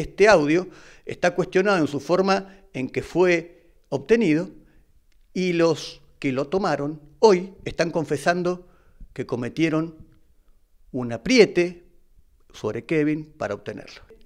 este audio está cuestionado en su forma en que fue obtenido y los que lo tomaron hoy están confesando que cometieron un apriete sobre Kevin para obtenerlo.